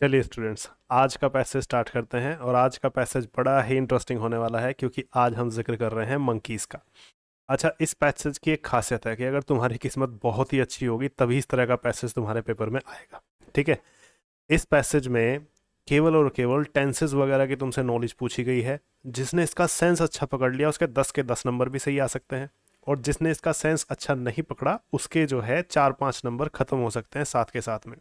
चलिए स्टूडेंट्स आज का पैसेज स्टार्ट करते हैं और आज का पैसेज बड़ा ही इंटरेस्टिंग होने वाला है क्योंकि आज हम जिक्र कर रहे हैं मंकीज़ का अच्छा इस पैसेज की एक खासियत है कि अगर तुम्हारी किस्मत बहुत ही अच्छी होगी तभी इस तरह का पैसेज तुम्हारे पेपर में आएगा ठीक है इस पैसेज में केवल और केवल टेंसेज वगैरह की तुमसे नॉलेज पूछी गई है जिसने इसका सेंस अच्छा पकड़ लिया उसके दस के दस नंबर भी सही आ सकते हैं और जिसने इसका सेंस अच्छा नहीं पकड़ा उसके जो है चार पाँच नंबर खत्म हो सकते हैं साथ के साथ में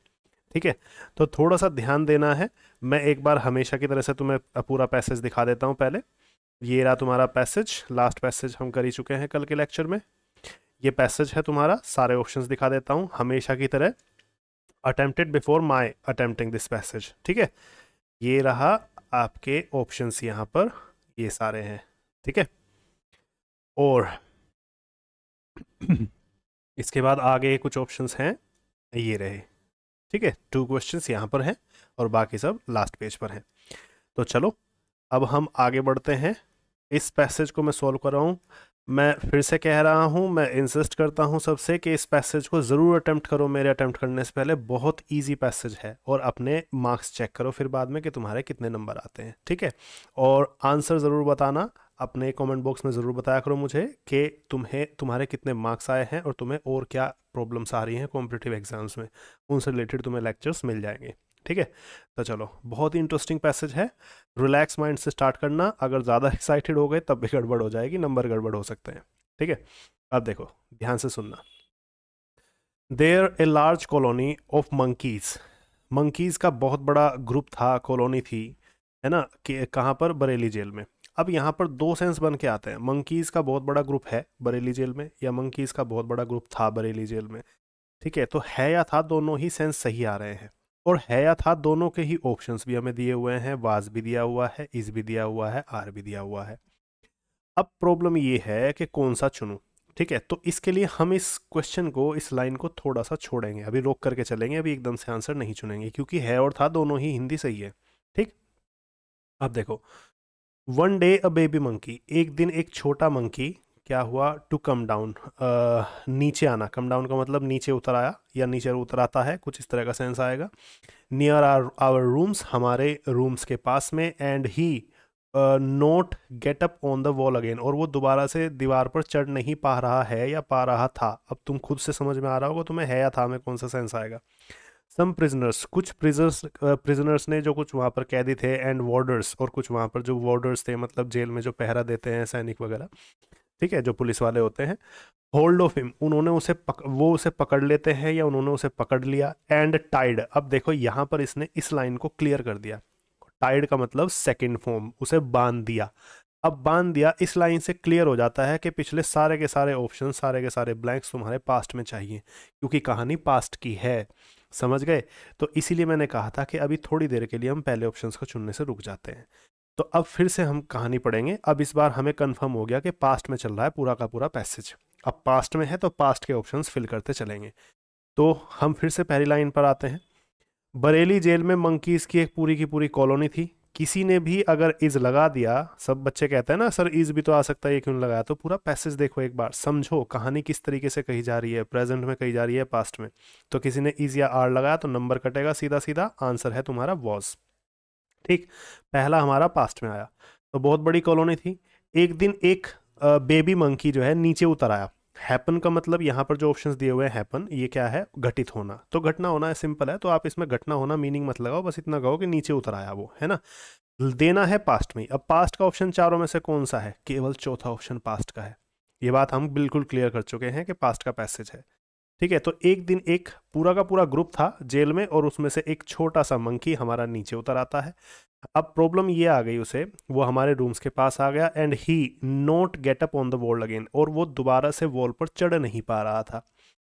ठीक है तो थोड़ा सा ध्यान देना है मैं एक बार हमेशा की तरह से तुम्हें पूरा पैसेज दिखा देता हूँ पहले ये रहा तुम्हारा पैसेज लास्ट पैसेज हम कर ही चुके हैं कल के लेक्चर में ये पैसेज है तुम्हारा सारे ऑप्शन दिखा देता हूँ हमेशा की तरह attempted before my attempting this passage ठीक है ये रहा आपके ऑप्शन यहाँ पर ये सारे हैं ठीक है और इसके बाद आगे कुछ ऑप्शंस हैं ये रहे ठीक है टू क्वेश्चंस यहाँ पर हैं और बाकी सब लास्ट पेज पर हैं तो चलो अब हम आगे बढ़ते हैं इस पैसेज को मैं सॉल्व कर रहा हूँ मैं फिर से कह रहा हूँ मैं इंसिस्ट करता हूँ सबसे कि इस पैसेज को ज़रूर अटैम्प्ट करो मेरे अटैम्प्ट करने से पहले बहुत इजी पैसेज है और अपने मार्क्स चेक करो फिर बाद में कि तुम्हारे कितने नंबर आते हैं ठीक है और आंसर ज़रूर बताना अपने कमेंट बॉक्स में ज़रूर बताया करो मुझे कि तुम्हें तुम्हारे कितने मार्क्स आए हैं और तुम्हें और क्या प्रॉब्लम्स आ रही हैं कॉम्पिटेटिव एग्जाम्स में उनसे रिलेटेड तुम्हें लेक्चर्स मिल जाएंगे ठीक है तो चलो बहुत ही इंटरेस्टिंग पैसेज है रिलैक्स माइंड से स्टार्ट करना अगर ज़्यादा एक्साइटेड हो गए तब भी गड़बड़ हो जाएगी नंबर गड़बड़ हो सकते हैं ठीक है अब देखो ध्यान से सुनना there a large colony of monkeys monkeys का बहुत बड़ा ग्रुप था कॉलोनी थी है ना कि कहाँ पर बरेली जेल में अब यहाँ पर दो सेंस बन के आते हैं मंकीज़ का बहुत बड़ा ग्रुप है बरेली जेल में या मंकीज़ का बहुत बड़ा ग्रुप था बरेली जेल में ठीक है तो है या था दोनों ही सेंस सही आ रहे हैं और है या था दोनों के ही ऑप्शंस भी हमें दिए हुए हैं वाज भी दिया हुआ है इज़ भी दिया हुआ है आर भी दिया हुआ है अब प्रॉब्लम ये है कि कौन सा चुनूँ ठीक है तो इसके लिए हम इस क्वेश्चन को इस लाइन को थोड़ा सा छोड़ेंगे अभी रोक करके चलेंगे अभी एकदम से आंसर नहीं चुनेंगे क्योंकि है और था दोनों ही हिंदी सही है ठीक अब देखो one day a baby monkey एक दिन एक छोटा मंकी क्या हुआ टू कम डाउन नीचे आना कम डाउन का मतलब नीचे उतर आया या नीचे उतर आता है कुछ इस तरह का सेंस आएगा नियर आर आवर रूम्स हमारे रूम्स के पास में and he not get up on the wall again और वो दोबारा से दीवार पर चढ़ नहीं पा रहा है या पा रहा था अब तुम खुद से समझ में आ रहा होगा तुम्हें है या था में कौन सा सेंस आएगा सम प्रिजनर्स कुछ प्रिजनर्स प्रिजनर्स ने जो कुछ वहाँ पर कैदी थे एंड वार्डर्स और कुछ वहाँ पर जो वार्डर्स थे मतलब जेल में जो पहरा देते हैं सैनिक वगैरह ठीक है जो पुलिस वाले होते हैं होल्ड ऑफ हिम उन्होंने उसे पक, वो उसे पकड़ लेते हैं या उन्होंने उसे पकड़ लिया एंड टाइड अब देखो यहाँ पर इसने इस लाइन को क्लियर कर दिया टाइड का मतलब सेकेंड फॉर्म उसे बांध दिया अब बांध दिया इस लाइन से क्लियर हो जाता है कि पिछले सारे के सारे ऑप्शन सारे के सारे ब्लैंक्स तुम्हारे पास्ट में चाहिए क्योंकि कहानी पास्ट की है समझ गए तो इसीलिए मैंने कहा था कि अभी थोड़ी देर के लिए हम पहले ऑप्शंस को चुनने से रुक जाते हैं तो अब फिर से हम कहानी पढ़ेंगे अब इस बार हमें कन्फर्म हो गया कि पास्ट में चल रहा है पूरा का पूरा पैसेज अब पास्ट में है तो पास्ट के ऑप्शन फिल करते चलेंगे तो हम फिर से पहली लाइन पर आते हैं बरेली जेल में मंकीज़ की एक पूरी की पूरी कॉलोनी थी किसी ने भी अगर इज लगा दिया सब बच्चे कहते हैं ना सर इज भी तो आ सकता है ये क्यों लगाया तो पूरा पैसेज देखो एक बार समझो कहानी किस तरीके से कही जा रही है प्रेजेंट में कही जा रही है पास्ट में तो किसी ने इज या आर लगाया तो नंबर कटेगा सीधा सीधा आंसर है तुम्हारा वॉज ठीक पहला हमारा पास्ट में आया तो बहुत बड़ी कॉलोनी थी एक दिन एक बेबी मंकी जो है नीचे उतर आया हैपन का मतलब यहाँ पर जो ऑप्शन दिए हुए हैं हैपन ये क्या है घटित होना तो घटना होना है सिंपल है तो आप इसमें घटना होना मीनिंग मत लगाओ बस इतना कहो कि नीचे उतर आया वो है ना देना है पास्ट में अब पास्ट का ऑप्शन चारों में से कौन सा है केवल चौथा ऑप्शन पास्ट का है ये बात हम बिल्कुल क्लियर कर चुके हैं कि पास्ट का पैसेज है ठीक है तो एक दिन एक पूरा का पूरा ग्रुप था जेल में और उसमें से एक छोटा सा मंकी हमारा नीचे उतर आता है अब प्रॉब्लम ये आ गई उसे वो हमारे रूम्स के पास आ गया and he not get up on the wall again और वो दोबारा से वॉल पर चढ़ नहीं पा रहा था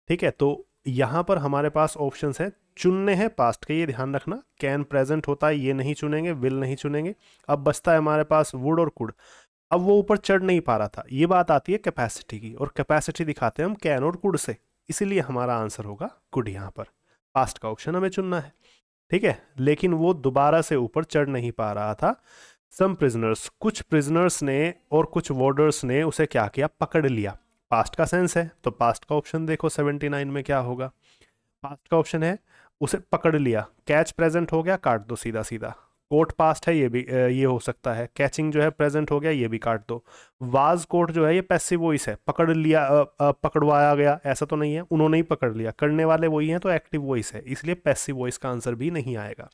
ठीक है तो यहाँ पर हमारे पास ऑप्शन हैं चुनने हैं पास्ट के ये ध्यान रखना कैन प्रेजेंट होता है ये नहीं चुनेंगे विल नहीं चुनेंगे अब बचता है हमारे पास वुड और कुड अब वो ऊपर चढ़ नहीं पा रहा था ये बात आती है कैपेसिटी की और कैपेसिटी दिखाते हैं हम कैन और कुड से इसीलिए हमारा आंसर होगा कुड यहाँ पर पास्ट का ऑप्शन हमें चुनना है ठीक है लेकिन वो दोबारा से ऊपर चढ़ नहीं पा रहा था सम प्रिजनर्स कुछ प्रिजनर्स ने और कुछ वार्डर्स ने उसे क्या किया पकड़ लिया पास्ट का सेंस है तो पास्ट का ऑप्शन देखो 79 में क्या होगा पास्ट का ऑप्शन है उसे पकड़ लिया कैच प्रेजेंट हो गया काट दो सीधा सीधा कोर्ट पास्ट है ये भी ये हो सकता है कैचिंग जो है प्रेजेंट हो गया ये भी काट दो वाज कोट जो है ये पैसिव वॉइस है पकड़ लिया आ, आ, पकड़वाया गया ऐसा तो नहीं है उन्होंने ही पकड़ लिया करने वाले वही हैं तो एक्टिव वॉइस है इसलिए पैसिव वॉइस का आंसर भी नहीं आएगा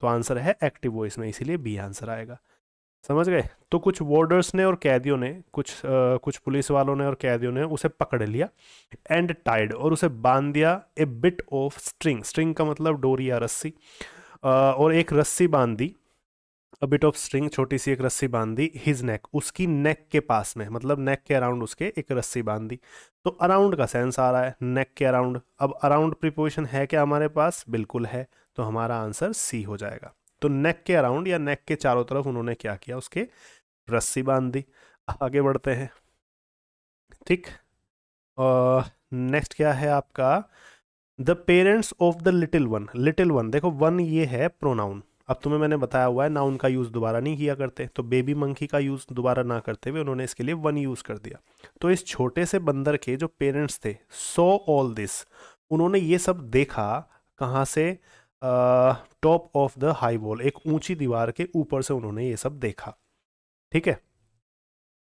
तो आंसर है एक्टिव वॉइस में इसीलिए बी आंसर आएगा समझ गए तो कुछ वार्डर्स ने और कैदियों ने कुछ आ, कुछ पुलिस वालों ने और कैदियों ने उसे पकड़ लिया एंड टाइड और उसे बांध दिया a bit of string string का मतलब डोरी या रस्सी और एक रस्सी बांध दी अ बिट ऑफ स्ट्रिंग छोटी सी एक रस्सी बांध दी हिज नेक उसकी नेक के पास में मतलब नेक के अराउंड उसके एक रस्सी बांध दी तो अराउंड का सेंस आ रहा है नेक के अराउंड अब अराउंड प्रिपोजिशन है क्या हमारे पास बिल्कुल है तो हमारा आंसर सी हो जाएगा तो नेक के अराउंड या नेक के चारों तरफ उन्होंने क्या किया उसके रस्सी बांध दी आगे बढ़ते हैं ठीक नेक्स्ट क्या है आपका the parents of the little one little one देखो वन ये है प्रोनाउन अब तुम्हें मैंने बताया हुआ है नाउन का यूज़ दोबारा नहीं किया करते तो बेबी मंकी का यूज़ दोबारा ना करते हुए उन्होंने इसके लिए वन यूज़ कर दिया तो इस छोटे से बंदर के जो पेरेंट्स थे सो ऑल दिस उन्होंने ये सब देखा कहाँ से top of the high wall एक ऊंची दीवार के ऊपर से उन्होंने ये सब देखा ठीक है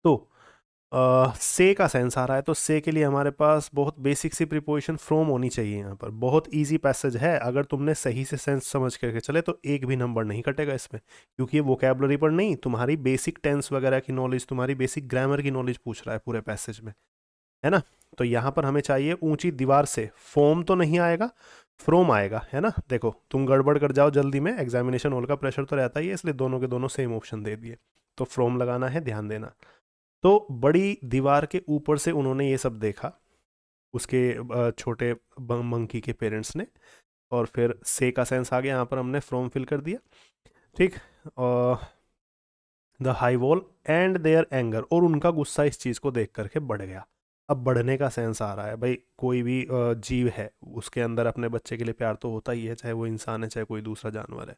तो से का सेंस आ रहा है तो से के लिए हमारे पास बहुत बेसिक सी प्रिपोजिशन फ्रॉम होनी चाहिए यहाँ पर बहुत इजी पैसेज है अगर तुमने सही से सेंस समझ करके चले तो एक भी नंबर नहीं कटेगा इसमें क्योंकि ये वोकेबलरी पर नहीं तुम्हारी बेसिक टेंस वगैरह की नॉलेज तुम्हारी बेसिक ग्रामर की नॉलेज पूछ रहा है पूरे पैसेज में है ना तो यहाँ पर हमें चाहिए ऊंची दीवार से फॉर्म तो नहीं आएगा फ्रोम आएगा है ना देखो तुम गड़बड़ कर जाओ जल्दी में एग्जामिनेशन हॉल का प्रेशर तो रहता ही है इसलिए दोनों के दोनों सेम ऑप्शन दे दिए तो फ्रोम लगाना है ध्यान देना तो बड़ी दीवार के ऊपर से उन्होंने ये सब देखा उसके छोटे मंकी के पेरेंट्स ने और फिर से का सेंस आ गया यहाँ पर हमने फॉर्म फिल कर दिया ठीक the high wall and their anger और उनका गुस्सा इस चीज़ को देख करके बढ़ गया अब बढ़ने का सेंस आ रहा है भाई कोई भी जीव है उसके अंदर अपने बच्चे के लिए प्यार तो होता ही है चाहे वो इंसान है चाहे कोई दूसरा जानवर है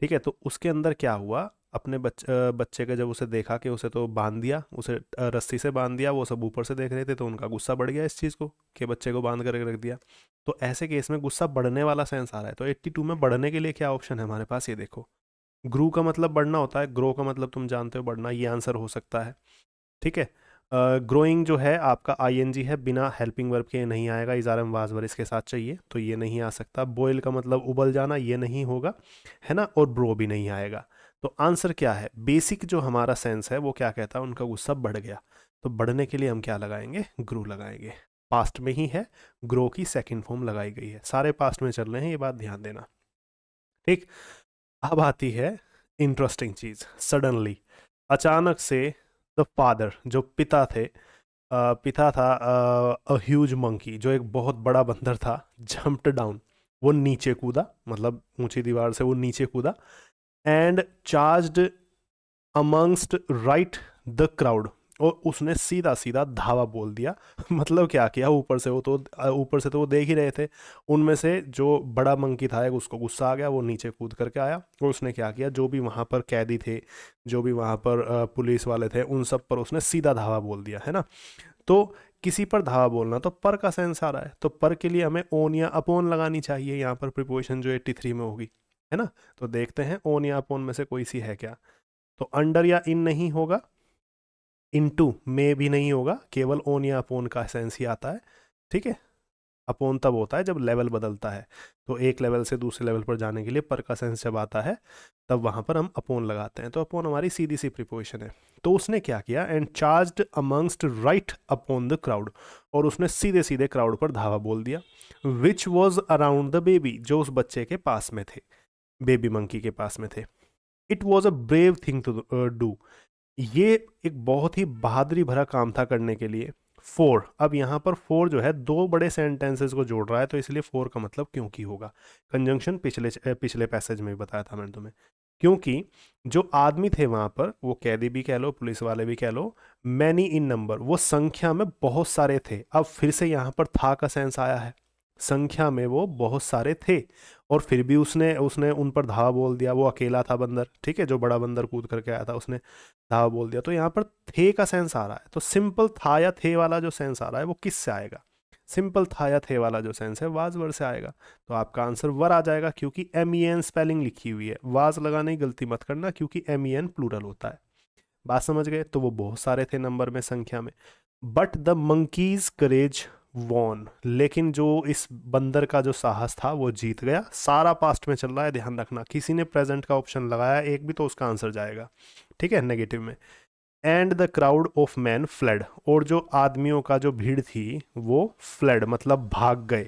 ठीक है तो उसके अंदर क्या हुआ अपने बच्चे बच्चे का जब उसे देखा कि उसे तो बांध दिया उसे रस्सी से बांध दिया वो सब ऊपर से देख रहे थे तो उनका गुस्सा बढ़ गया इस चीज़ को कि बच्चे को बांध करके रख दिया तो ऐसे केस में गुस्सा बढ़ने वाला सेंस आ रहा है तो टू में बढ़ने के लिए क्या ऑप्शन है हमारे पास ये देखो ग्रू का मतलब बढ़ना होता है ग्रो का मतलब तुम जानते हो बढ़ना ये आंसर हो सकता है ठीक है ग्रोइंग uh, जो है आपका आई है बिना हेल्पिंग वर्ब के नहीं आएगा इजारम वाजवर इसके साथ चाहिए तो ये नहीं आ सकता बॉयल का मतलब उबल जाना ये नहीं होगा है ना और ब्रो भी नहीं आएगा तो आंसर क्या है बेसिक जो हमारा सेंस है वो क्या कहता है उनका गुस्सा बढ़ गया तो बढ़ने के लिए हम क्या लगाएंगे ग्रो लगाएंगे पास्ट में ही है ग्रो की सेकंड फॉर्म लगाई गई है सारे पास्ट में चल रहे हैं ये बात ध्यान देना ठीक अब आती है इंटरेस्टिंग चीज़ सडनली अचानक से द फादर जो पिता थे पिता था अ ह्यूज मंकी जो एक बहुत बड़ा बंदर था जम्प्ट डाउन वो नीचे कूदा मतलब ऊंची दीवार से वो नीचे कूदा and charged amongst right the crowd और उसने सीधा सीधा धावा बोल दिया मतलब क्या किया ऊपर से वो तो ऊपर से तो वो देख ही रहे थे उनमें से जो बड़ा मंकी था उसको गुस्सा आ गया वो नीचे कूद करके आया और उसने क्या किया जो भी वहाँ पर कैदी थे जो भी वहाँ पर पुलिस वाले थे उन सब पर उसने सीधा धावा बोल दिया है ना तो किसी पर धावा बोलना तो पर का सेंस आ रहा है तो पर के लिए हमें ओन या अपोन लगानी चाहिए यहाँ पर प्रिपोजिशन जो एट्टी थ्री में होगी है ना तो देखते हैं ओन या अपोन में से कोई सी है क्या तो अंडर या इन नहीं होगा इन टू मे भी नहीं होगा केवल ओन या अपोन का सेंस ही आता है ठीक है अपोन तब होता है जब लेवल बदलता है तो एक लेवल से दूसरे लेवल पर जाने के लिए पर का सेंस जब आता है तब वहाँ पर हम अपोन लगाते हैं तो अपोन हमारी सीधी सी प्रिपोजिशन है तो उसने क्या किया and charge amongst right upon the crowd और उसने सीधे सीधे क्राउड पर धावा बोल दिया which was around the baby जो उस बच्चे के पास में थे बेबी मंकी के पास में थे it was a brave thing to do ये एक बहुत ही बहादुरी भरा काम था करने के लिए फोर अब यहाँ पर फोर जो है दो बड़े सेंटेंसेस को जोड़ रहा है तो इसलिए फोर का मतलब क्योंकि होगा कंजंक्शन पिछले पिछले पैसेज में भी बताया था मैंने तुम्हें क्योंकि जो आदमी थे वहाँ पर वो कैदी भी कह लो पुलिस वाले भी कह लो मैनी इन नंबर वो संख्या में बहुत सारे थे अब फिर से यहाँ पर था का सेंस आया है संख्या में वो बहुत सारे थे और फिर भी उसने उसने उन पर धावा बोल दिया वो अकेला था बंदर ठीक है जो बड़ा बंदर कूद करके आया था उसने धावा बोल दिया तो यहाँ पर थे का सेंस आ रहा है तो सिंपल था या थे वाला जो सेंस आ रहा है वो किस से आएगा सिंपल था या थे वाला जो सेंस है वाज वर से आएगा तो आपका आंसर वर आ जाएगा क्योंकि एम ई एन स्पेलिंग लिखी हुई है वाज लगाने की गलती मत करना क्योंकि एम ई एन प्लूरल होता है बात समझ गए तो वो बहुत सारे थे नंबर में संख्या में but the monkeys courage won लेकिन जो इस बंदर का जो साहस था वो जीत गया सारा पास्ट में चल रहा है ध्यान रखना किसी ने प्रेजेंट का ऑप्शन लगाया एक भी तो उसका आंसर जाएगा ठीक है नेगेटिव में and the crowd of men fled और जो आदमियों का जो भीड़ थी वो फ्लड मतलब भाग गए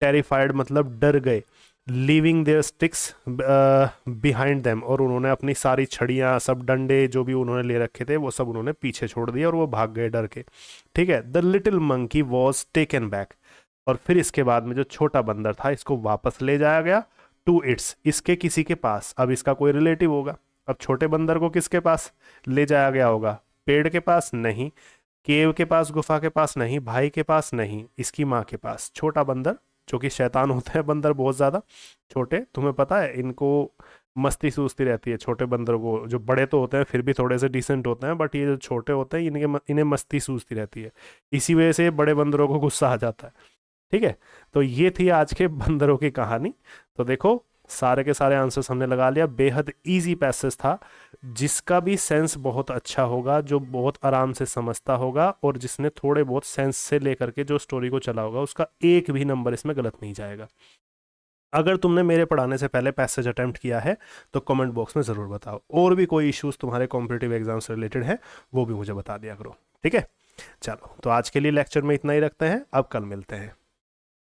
टेरिफाइड मतलब डर गए leaving their sticks behind them और उन्होंने अपनी सारी छड़ियाँ सब डंडे जो भी उन्होंने ले रखे थे वो सब उन्होंने पीछे छोड़ दिए और वो भाग गए डर के ठीक है the little monkey was taken back और फिर इसके बाद में जो छोटा बंदर था इसको वापस ले जाया गया टू इट्स इसके किसी के पास अब इसका कोई रिलेटिव होगा अब छोटे बंदर को किसके पास ले जाया गया होगा पेड़ के पास नहीं केव के पास गुफा के पास नहीं भाई के पास नहीं इसकी माँ के पास छोटा बंदर जो कि शैतान होते हैं बंदर बहुत ज़्यादा छोटे तुम्हें पता है इनको मस्ती सूझती रहती है छोटे बंदरों को जो बड़े तो होते हैं फिर भी थोड़े से डिसेंट होते हैं बट ये जो छोटे होते हैं इनके इन्हें मस्ती सूझती रहती है इसी वजह से बड़े बंदरों को गुस्सा आ जाता है ठीक है तो ये थी आज के बंदरों की कहानी तो देखो सारे के सारे आंसर्स हमने लगा लिया बेहद इजी पैसेज था जिसका भी सेंस बहुत अच्छा होगा जो बहुत आराम से समझता होगा और जिसने थोड़े बहुत सेंस से लेकर के जो स्टोरी को चला होगा उसका एक भी नंबर इसमें गलत नहीं जाएगा अगर तुमने मेरे पढ़ाने से पहले पैसेज अटैम्प्ट किया है तो कमेंट बॉक्स में ज़रूर बताओ और भी कोई इश्यूज़ तुम्हारे कॉम्पिटेटिव एग्जाम से रिलेटेड है वो भी मुझे बता दिया करो ठीक है चलो तो आज के लिए लेक्चर में इतना ही रखते हैं अब कल मिलते हैं